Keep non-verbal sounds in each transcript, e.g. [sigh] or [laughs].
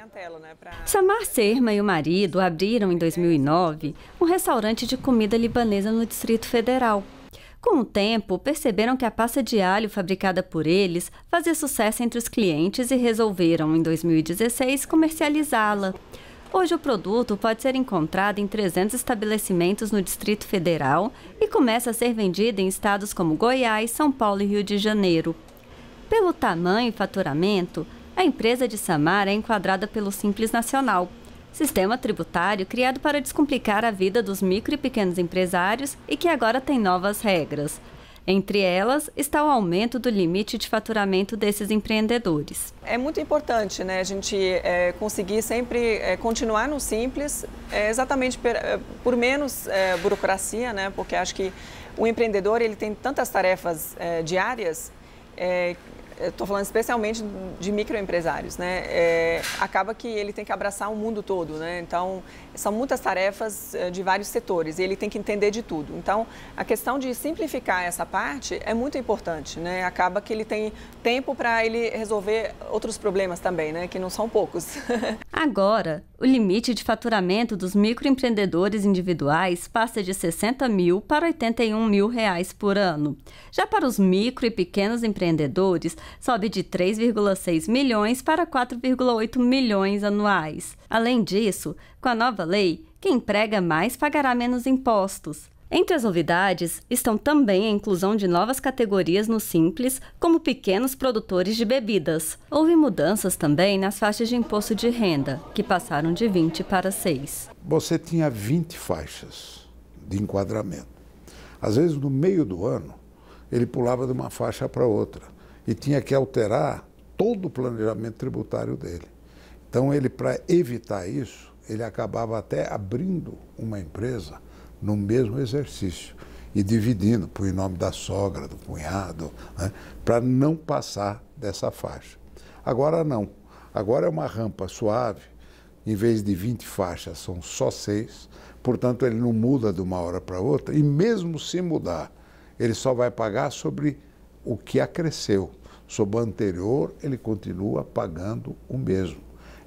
Né, Samar Serma e o marido abriram em 2009 um restaurante de comida libanesa no Distrito Federal. Com o tempo, perceberam que a pasta de alho fabricada por eles fazia sucesso entre os clientes e resolveram, em 2016, comercializá-la. Hoje, o produto pode ser encontrado em 300 estabelecimentos no Distrito Federal e começa a ser vendido em estados como Goiás, São Paulo e Rio de Janeiro. Pelo tamanho e faturamento, a empresa de Samar é enquadrada pelo Simples Nacional, sistema tributário criado para descomplicar a vida dos micro e pequenos empresários e que agora tem novas regras. Entre elas está o aumento do limite de faturamento desses empreendedores. É muito importante né, a gente é, conseguir sempre é, continuar no simples, é, exatamente per, é, por menos é, burocracia, né, porque acho que o empreendedor ele tem tantas tarefas é, diárias estou eh, falando especialmente de microempresários, né? É, acaba que ele tem que abraçar o mundo todo, né? Então, são muitas tarefas eh, de vários setores e ele tem que entender de tudo. Então, a questão de simplificar essa parte é muito importante, né? Acaba que ele tem tempo para ele resolver outros problemas também, né? Que não são poucos. [laughs] Agora, o limite de faturamento dos microempreendedores individuais passa de 60 mil para 81 mil reais por ano. Já para os micro e pequenos empreendedores, sobe de 3,6 milhões para 4,8 milhões anuais. Além disso, com a nova lei, quem emprega mais pagará menos impostos. Entre as novidades estão também a inclusão de novas categorias no Simples, como pequenos produtores de bebidas. Houve mudanças também nas faixas de imposto de renda, que passaram de 20 para 6. Você tinha 20 faixas de enquadramento. Às vezes, no meio do ano, ele pulava de uma faixa para outra e tinha que alterar todo o planejamento tributário dele. Então, ele, para evitar isso, ele acabava até abrindo uma empresa no mesmo exercício e dividindo, por em nome da sogra, do cunhado, né, para não passar dessa faixa. Agora não. Agora é uma rampa suave, em vez de 20 faixas, são só seis, portanto ele não muda de uma hora para outra, e mesmo se mudar, ele só vai pagar sobre o que acresceu sob o anterior, ele continua pagando o mesmo.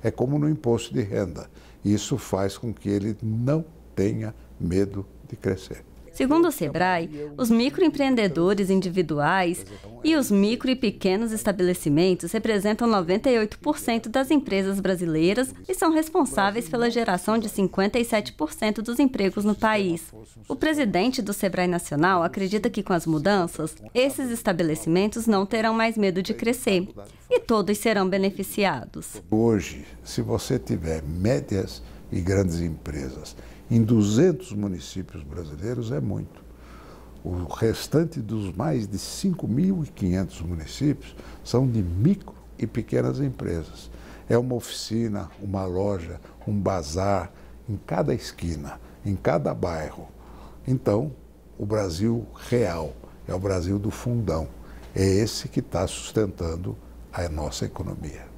É como no imposto de renda. Isso faz com que ele não tenha medo de crescer. Segundo o Sebrae, os microempreendedores individuais e os micro e pequenos estabelecimentos representam 98% das empresas brasileiras e são responsáveis pela geração de 57% dos empregos no país. O presidente do Sebrae Nacional acredita que com as mudanças, esses estabelecimentos não terão mais medo de crescer e todos serão beneficiados. Hoje, se você tiver médias e grandes empresas. Em 200 municípios brasileiros é muito. O restante dos mais de 5.500 municípios são de micro e pequenas empresas. É uma oficina, uma loja, um bazar em cada esquina, em cada bairro. Então, o Brasil real é o Brasil do fundão. É esse que está sustentando a nossa economia.